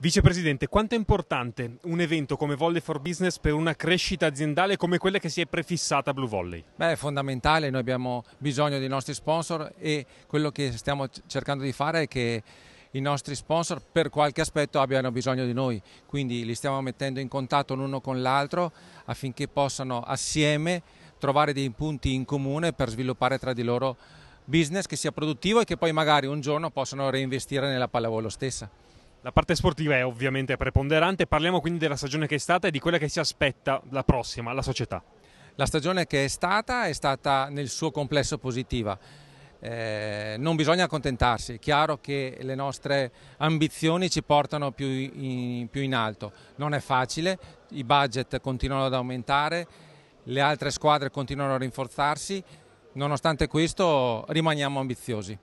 Vicepresidente, quanto è importante un evento come Volley for Business per una crescita aziendale come quella che si è prefissata a Blue Volley? Beh, è fondamentale, noi abbiamo bisogno dei nostri sponsor e quello che stiamo cercando di fare è che i nostri sponsor per qualche aspetto abbiano bisogno di noi, quindi li stiamo mettendo in contatto l'uno con l'altro affinché possano assieme trovare dei punti in comune per sviluppare tra di loro business che sia produttivo e che poi magari un giorno possano reinvestire nella pallavolo stessa. La parte sportiva è ovviamente preponderante, parliamo quindi della stagione che è stata e di quella che si aspetta la prossima, la società. La stagione che è stata è stata nel suo complesso positiva. Eh, non bisogna accontentarsi, è chiaro che le nostre ambizioni ci portano più in, più in alto, non è facile, i budget continuano ad aumentare, le altre squadre continuano a rinforzarsi, nonostante questo rimaniamo ambiziosi.